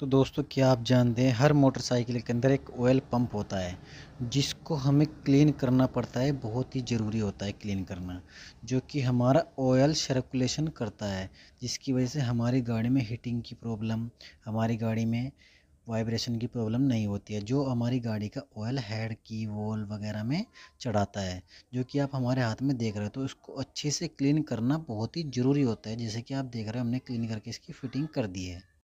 तो दोस्तों क्या आप जानते हैं हर मोटरसाइकिल के अंदर एक ऑयल पंप होता है जिसको हमें क्लीन करना पड़ता है बहुत ही ज़रूरी होता है क्लीन करना जो कि हमारा ऑयल सर्कुलेशन करता है जिसकी वजह से हमारी गाड़ी में हीटिंग की प्रॉब्लम हमारी गाड़ी में वाइब्रेशन की प्रॉब्लम नहीं होती है जो हमारी गाड़ी का ऑयल हेड की वॉल वगैरह में चढ़ाता है जो कि आप हमारे हाथ में देख रहे हो तो इसको अच्छे से क्लीन करना बहुत ही ज़रूरी होता है जैसे कि आप देख रहे हो हमने क्लीन करके इसकी फिटिंग कर दी है